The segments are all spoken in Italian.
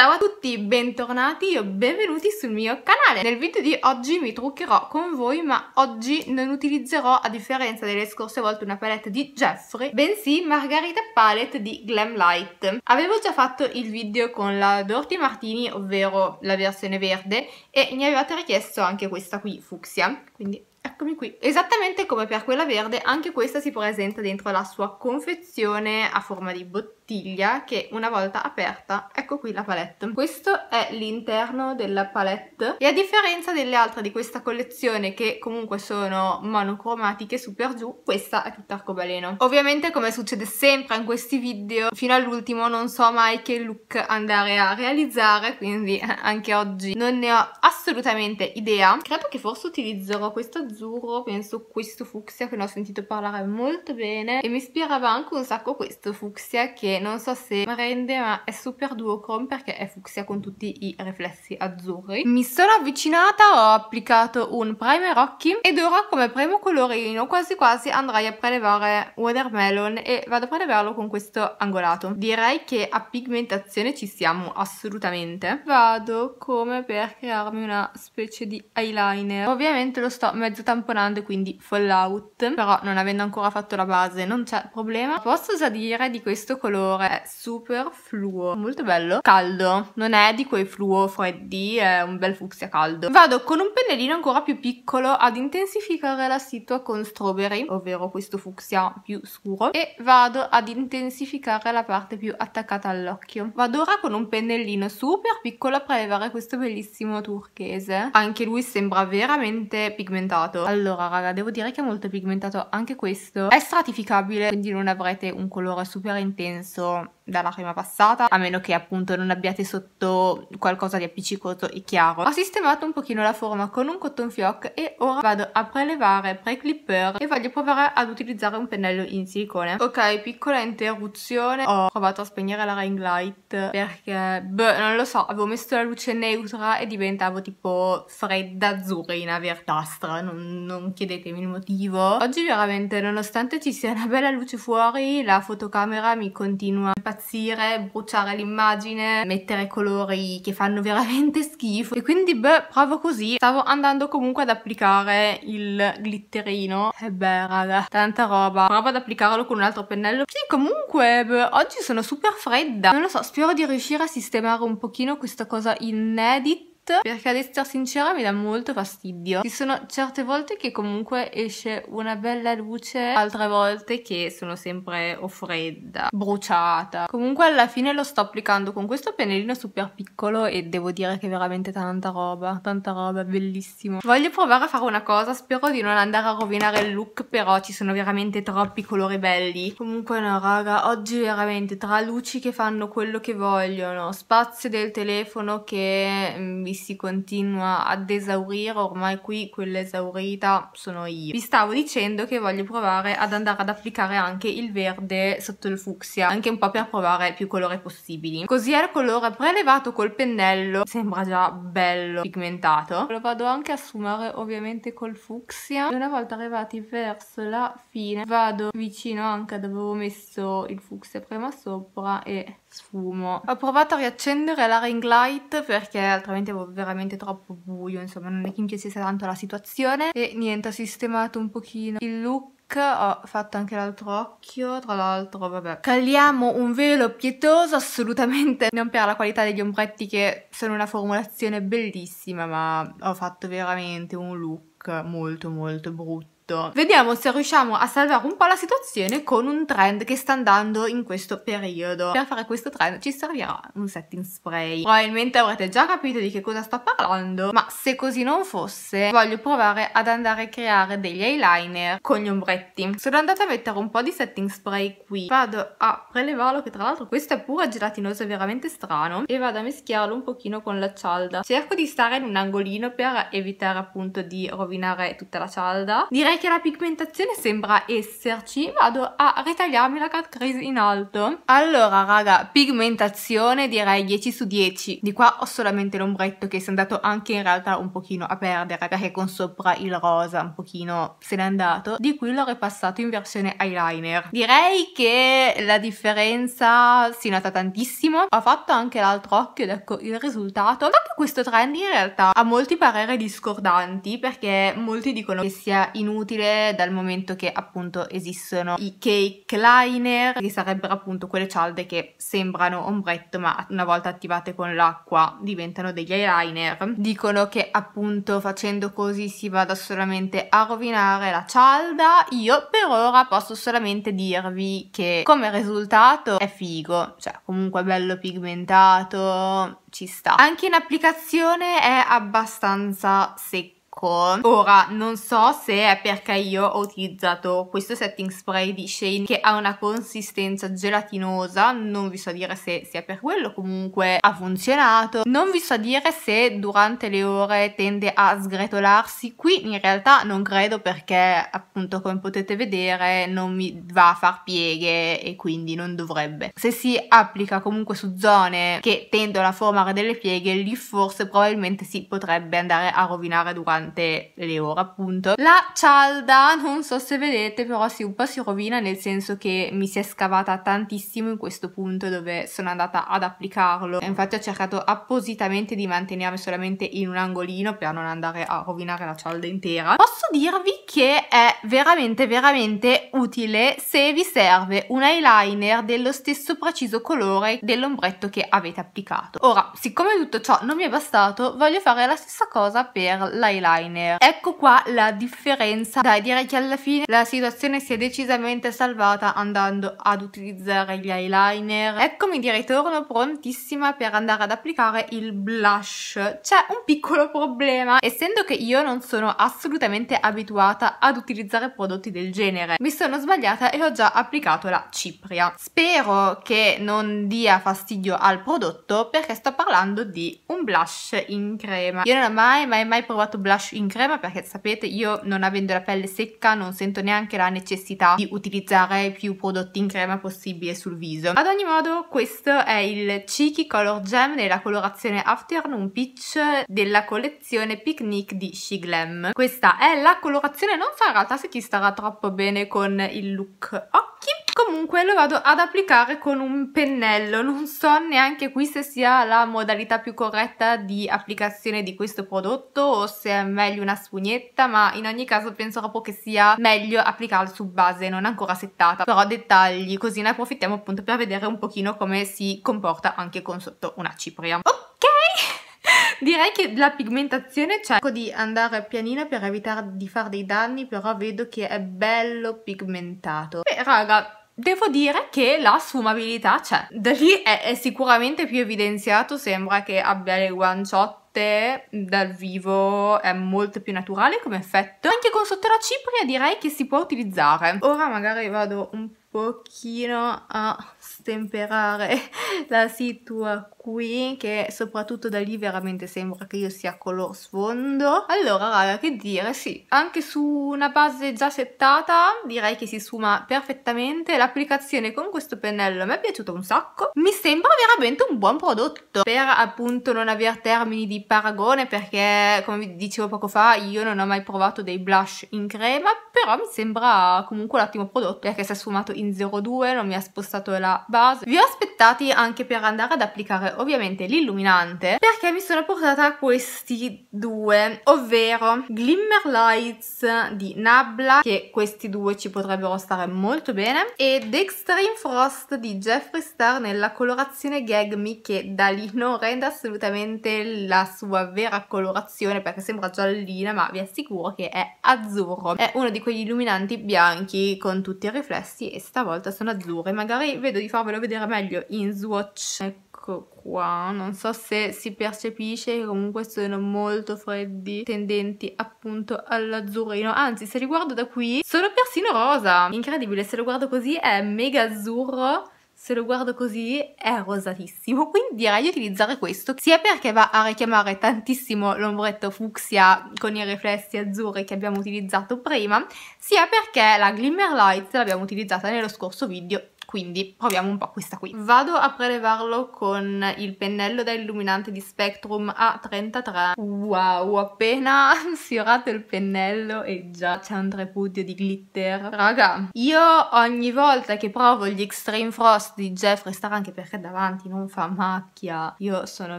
Ciao a tutti, bentornati o benvenuti sul mio canale. Nel video di oggi mi truccherò con voi, ma oggi non utilizzerò, a differenza delle scorse volte, una palette di Jeffrey, bensì Margarita Palette di Glam Light. Avevo già fatto il video con la Dorothy Martini, ovvero la versione verde, e mi avevate richiesto anche questa qui, fucsia, quindi Eccomi qui. Esattamente come per quella verde, anche questa si presenta dentro la sua confezione a forma di bottiglia che una volta aperta, ecco qui la palette. Questo è l'interno della palette e a differenza delle altre di questa collezione che comunque sono monocromatiche super giù, questa è tutta arcobaleno. Ovviamente come succede sempre in questi video, fino all'ultimo non so mai che look andare a realizzare, quindi anche oggi non ne ho assolutamente idea. Credo che forse utilizzerò questo azzurro azzurro, penso questo fucsia che ne ho sentito parlare molto bene e mi ispirava anche un sacco questo fucsia che non so se rende ma è super duochrome perché è fucsia con tutti i riflessi azzurri. Mi sono avvicinata, ho applicato un primer occhi ed ora come primo colorino quasi quasi andrai a prelevare Watermelon e vado a prelevarlo con questo angolato. Direi che a pigmentazione ci siamo assolutamente. Vado come per crearmi una specie di eyeliner. Ovviamente lo sto mezzo tamponando tamponando, quindi Fallout, però non avendo ancora fatto la base non c'è problema. Posso già dire di questo colore, è super fluo, molto bello, caldo, non è di quei fluo freddi, è un bel fucsia caldo. Vado con un pennellino ancora più piccolo ad intensificare la situa con strawberry, ovvero questo fucsia più scuro, e vado ad intensificare la parte più attaccata all'occhio. Vado ora con un pennellino super piccolo a prelevare questo bellissimo turchese. Anche lui sembra veramente pigmentato. Allora raga, devo dire che è molto pigmentato anche questo. È stratificabile, quindi non avrete un colore super intenso dalla crema passata, a meno che appunto non abbiate sotto qualcosa di appiccicoso e chiaro. Ho sistemato un pochino la forma con un cotton fioc e ora vado a prelevare pre-clipper e voglio provare ad utilizzare un pennello in silicone. Ok, piccola interruzione, ho provato a spegnere la ring light perché, beh, non lo so, avevo messo la luce neutra e diventavo tipo fredda azzurrina verdastra, non, non chiedetemi il motivo. Oggi veramente, nonostante ci sia una bella luce fuori, la fotocamera mi continua a impazzire impazzire, bruciare l'immagine, mettere colori che fanno veramente schifo e quindi beh provo così, stavo andando comunque ad applicare il glitterino e eh beh raga, tanta roba, provo ad applicarlo con un altro pennello, sì comunque beh, oggi sono super fredda, non lo so, spero di riuscire a sistemare un pochino questa cosa inedita perché ad essere sincera mi dà molto fastidio. Ci sono certe volte che comunque esce una bella luce, altre volte che sono sempre o fredda, bruciata. Comunque alla fine lo sto applicando con questo pennellino super piccolo e devo dire che veramente tanta roba, tanta roba, bellissimo. Voglio provare a fare una cosa, spero di non andare a rovinare il look però ci sono veramente troppi colori belli. Comunque no raga, oggi veramente tra luci che fanno quello che vogliono, spazio del telefono che mm, mi si continua ad esaurire, ormai qui quella esaurita sono io. Vi stavo dicendo che voglio provare ad andare ad applicare anche il verde sotto il fucsia, anche un po' per provare più colore possibili. Così al colore prelevato col pennello sembra già bello pigmentato. Lo vado anche a sfumare ovviamente col fucsia. E una volta arrivati verso la fine vado vicino anche dove avevo messo il fucsia prima sopra e sfumo. Ho provato a riaccendere la ring light perché altrimenti avevo veramente troppo buio, insomma non è che mi piacesse tanto la situazione e niente, ho sistemato un pochino il look ho fatto anche l'altro occhio, tra l'altro vabbè. Caliamo un velo pietoso assolutamente non per la qualità degli ombretti che sono una formulazione bellissima ma ho fatto veramente un look molto molto brutto tutto. Vediamo se riusciamo a salvare un po' la situazione con un trend che sta andando in questo periodo. Per fare questo trend ci servirà un setting spray. Probabilmente avrete già capito di che cosa sto parlando, ma se così non fosse, voglio provare ad andare a creare degli eyeliner con gli ombretti. Sono andata a mettere un po' di setting spray qui. Vado a prelevarlo, che tra l'altro questo è pure gelatinoso, è veramente strano, e vado a mischiarlo un pochino con la cialda. Cerco di stare in un angolino per evitare appunto di rovinare tutta la cialda. Direi che la pigmentazione sembra esserci, vado a ritagliarmi la cat crease in alto. Allora raga, pigmentazione direi 10 su 10. Di qua ho solamente l'ombretto che si è andato anche in realtà un pochino a perdere, perché con sopra il rosa un pochino se n'è andato. Di qui l'ho ripassato in versione eyeliner. Direi che la differenza si nota tantissimo. Ho fatto anche l'altro occhio ed ecco il risultato. Dato questo trend in realtà ha molti pareri discordanti perché molti dicono che sia inutile utile dal momento che appunto esistono i cake liner che sarebbero appunto quelle cialde che sembrano ombretto ma una volta attivate con l'acqua diventano degli eyeliner dicono che appunto facendo così si vada solamente a rovinare la cialda io per ora posso solamente dirvi che come risultato è figo cioè comunque bello pigmentato ci sta anche in applicazione è abbastanza secco poco. Ora, non so se è perché io ho utilizzato questo setting spray di Shane che ha una consistenza gelatinosa, non vi so dire se sia per quello, comunque ha funzionato. Non vi so dire se durante le ore tende a sgretolarsi, qui in realtà non credo perché appunto come potete vedere non mi va a far pieghe e quindi non dovrebbe. Se si applica comunque su zone che tendono a formare delle pieghe, lì forse probabilmente si potrebbe andare a rovinare durante durante le ore appunto. La cialda, non so se vedete, però si un po' si rovina nel senso che mi si è scavata tantissimo in questo punto dove sono andata ad applicarlo. Infatti ho cercato appositamente di mantenermi solamente in un angolino per non andare a rovinare la cialda intera. Posso dirvi che è veramente veramente utile se vi serve un eyeliner dello stesso preciso colore dell'ombretto che avete applicato. Ora, siccome tutto ciò non mi è bastato, voglio fare la stessa cosa per l'eyeliner designer. Ecco qua la differenza. Dai, direi che alla fine la situazione si è decisamente salvata andando ad utilizzare gli eyeliner. Eccomi di ritorno prontissima per andare ad applicare il blush. C'è un piccolo problema, essendo che io non sono assolutamente abituata ad utilizzare prodotti del genere. Mi sono sbagliata e ho già applicato la cipria. Spero che non dia fastidio al prodotto perché sto parlando di un blush in crema. Io non ho mai mai mai provato blush in crema perché sapete io non avendo la pelle secca non sento neanche la necessità di utilizzare più prodotti in crema possibile sul viso. Ad ogni modo questo è il Cheeky Color Gem nella colorazione Afternoon Peach della collezione Picnic di She Glam. Questa è la colorazione, non so in realtà se ti starà troppo bene con il look occhi comunque lo vado ad applicare con un pennello non so neanche qui se sia la modalità più corretta di applicazione di questo prodotto o se è meglio una spugnetta ma in ogni caso penso proprio che sia meglio applicarlo su base non ancora settata però dettagli così ne approfittiamo appunto per vedere un pochino come si comporta anche con sotto una cipria ok direi che la pigmentazione c'è cioè, cerco di andare pianino per evitare di fare dei danni però vedo che è bello pigmentato beh raga devo dire che la sfumabilità c'è. Da lì è, è, sicuramente più evidenziato, sembra che abbia le guanciotte dal vivo è molto più naturale come effetto anche con sotto la cipria direi che si può utilizzare ora magari vado un pochino a stemperare la situazione qui che soprattutto da lì veramente sembra che io sia color sfondo allora raga che dire sì anche su una base già settata direi che si suma perfettamente l'applicazione con questo pennello mi è piaciuta un sacco mi sembra veramente un buon prodotto per appunto non aver termini di paragone perché come vi dicevo poco fa io non ho mai provato dei blush in crema però mi sembra comunque un ottimo prodotto perché si è sfumato in 02 non mi ha spostato la base vi ho aspettati anche per andare ad applicare ovviamente l'illuminante perché mi sono portata questi due, ovvero Glimmer Lights di Nabla, che questi due ci potrebbero stare molto bene, e Extreme Frost di Jeffree Star nella colorazione Gag Me, che da lì non rende assolutamente la sua vera colorazione perché sembra giallina, ma vi assicuro che è azzurro. È uno di quegli illuminanti bianchi con tutti i riflessi e stavolta sono azzurri. Magari vedo di farvelo vedere meglio in swatch. Ecco qua, non so se si percepisce che comunque sono molto freddi, tendenti appunto all'azzurrino, anzi se li guardo da qui sono persino rosa, incredibile, se lo guardo così è mega azzurro, se lo guardo così è rosatissimo, quindi direi di utilizzare questo, sia perché va a richiamare tantissimo l'ombretto fucsia con i riflessi azzurri che abbiamo utilizzato prima, sia perché la Glimmer Light l'abbiamo utilizzata nello scorso video quindi proviamo un po' questa qui. Vado a prelevarlo con il pennello da illuminante di Spectrum A33. Wow, appena sfiorato il pennello e già c'è un trepudio di glitter. Raga, io ogni volta che provo gli Extreme Frost di Jeffree Star, anche perché davanti non fa macchia, io sono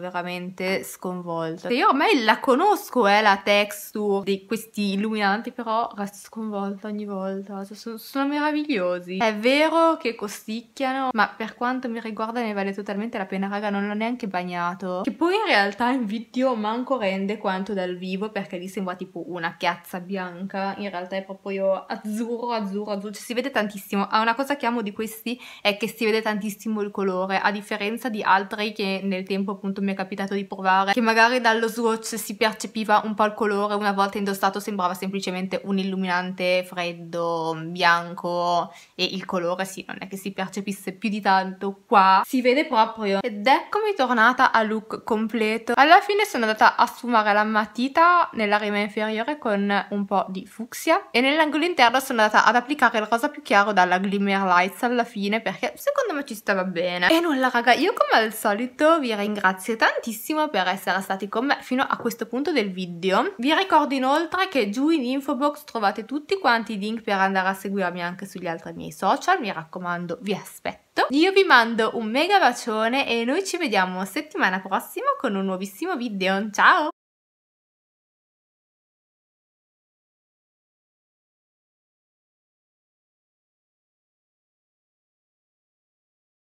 veramente sconvolta. Io ormai la conosco, eh, la texture di questi illuminanti, però resto sconvolta ogni volta. Cioè, sono, sono meravigliosi. È vero che costano rosticchiano, ma per quanto mi riguarda ne vale totalmente la pena, raga, non l'ho neanche bagnato. Che poi in realtà in video manco rende quanto dal vivo, perché lì sembra tipo una chiazza bianca, in realtà è proprio azzurro, azzurro, azzurro, cioè si vede tantissimo. Ah, una cosa che amo di questi è che si vede tantissimo il colore, a differenza di altri che nel tempo appunto mi è capitato di provare, che magari dallo swatch si percepiva un po' il colore, una volta indossato sembrava semplicemente un illuminante freddo, bianco, e il colore sì, non è che si percepisse più di tanto qua, si vede proprio. Ed eccomi tornata a look completo. Alla fine sono andata a sfumare la matita nella rima inferiore con un po' di fucsia e nell'angolo interno sono andata ad applicare il rosa più chiaro dalla Glimmer Lights alla fine perché secondo me ci stava bene. E nulla raga, io come al solito vi ringrazio tantissimo per essere stati con me fino a questo punto del video. Vi ricordo inoltre che giù in info box trovate tutti quanti i link per andare a seguirmi anche sugli altri miei social, mi raccomando vi aspetto. Io vi mando un mega bacione e noi ci vediamo settimana prossima con un nuovissimo video. Ciao!